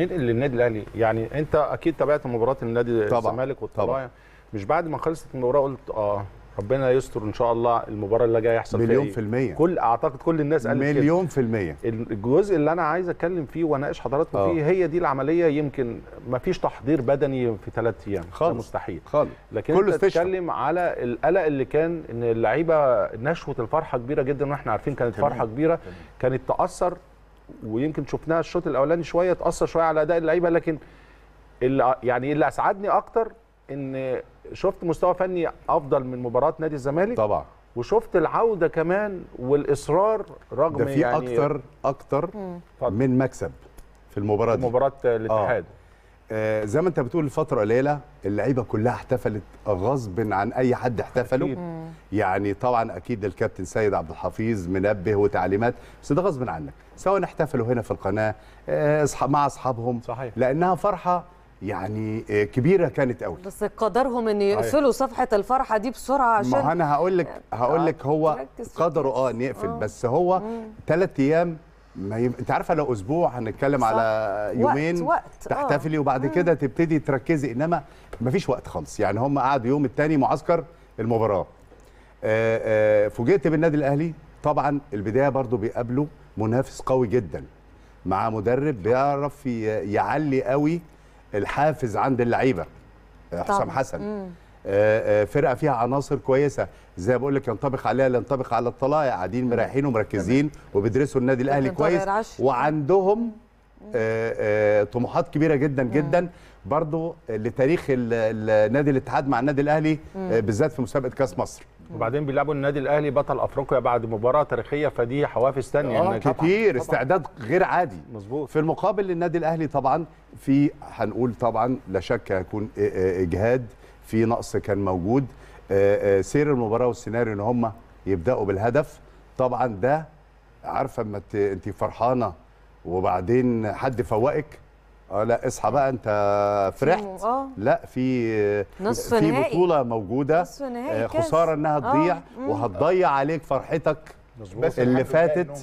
ننقل للنادي الاهلي يعني انت اكيد تابعت مباراه النادي الزمالك والطلائع مش بعد ما خلصت المباراه قلت اه ربنا يستر ان شاء الله المباراه اللي جايه يحصل فيها مليون في المية إيه؟ كل اعتقد كل الناس قالت مليون كده. في المية الجزء اللي انا عايز اتكلم فيه واناقش حضراتكم آه. فيه هي دي العمليه يمكن ما فيش تحضير بدني في ثلاث ايام خالص مستحيل خالص لكن كل انت بتتكلم على القلق اللي كان ان اللعيبه نشوه الفرحه كبيره جدا واحنا عارفين كانت تمام. فرحه كبيره تمام. كانت تاثر ويمكن شفناها الشوط الاولاني شويه تاثر شويه على اداء اللعيبه لكن اللي يعني اللي اسعدني اكتر ان شفت مستوى فني افضل من مباراه نادي الزمالك طبعا وشفت العوده كمان والاصرار رغم ده في يعني اكتر اكتر فضل. من مكسب في المباراه دي مباراه آه. الاتحاد آه. آه زي ما انت بتقول الفتره قليله اللعيبه كلها احتفلت غصب عن اي حد احتفلوا يعني طبعا اكيد الكابتن سيد عبد الحفيظ منبه وتعليمات بس ده غصب عنك سواء احتفلوا هنا في القناه آه، مع اصحابهم صحيح. لانها فرحه يعني آه، كبيره كانت قوي بس قدرهم ان يقفلوا صفحه الفرحه دي بسرعه عشان ما انا هقول لك آه، هقول لك هو قدروا اه نقفل آه. بس هو ثلاث ايام ما يم... انت عارفه لو اسبوع هنتكلم صح. على يومين وقت وقت. تحتفلي وبعد كده تبتدي تركزي انما ما فيش وقت خالص يعني هم قعدوا يوم الثاني معسكر المباراه آه، آه، فوجئت بالنادي الاهلي طبعا البدايه برضو بيقابله منافس قوي جدا مع مدرب بيعرف يعلي قوي الحافز عند اللعيبه آه، حسام حسن فرقه فيها عناصر كويسه زي بقول لك ينطبق عليها ينطبق على الطلايع قاعدين مريحين ومركزين وبيدرسوا النادي الاهلي كويس وعندهم طموحات كبيره جدا جدا برضو لتاريخ النادي الاتحاد مع النادي الاهلي بالذات في مسابقه كاس مصر وبعدين بيلعبوا النادي الاهلي بطل افريقيا بعد مباراه تاريخيه فدي حوافز ثانيه آه كتير طبعًا. طبعًا. استعداد غير عادي مظبوط في المقابل للنادي الاهلي طبعا في هنقول طبعا لا شك هيكون اجهاد في نقص كان موجود آه، آه، سير المباراه والسيناريو ان هم يبداوا بالهدف طبعا ده عارفه اما انت فرحانه وبعدين حد فوقك اه لا اصحى بقى انت فرحت آه. لا في نصف في نهائي. بطوله موجوده نصف نهائي آه، خساره انها تضيع آه. وهتضيع عليك فرحتك اللي فاتت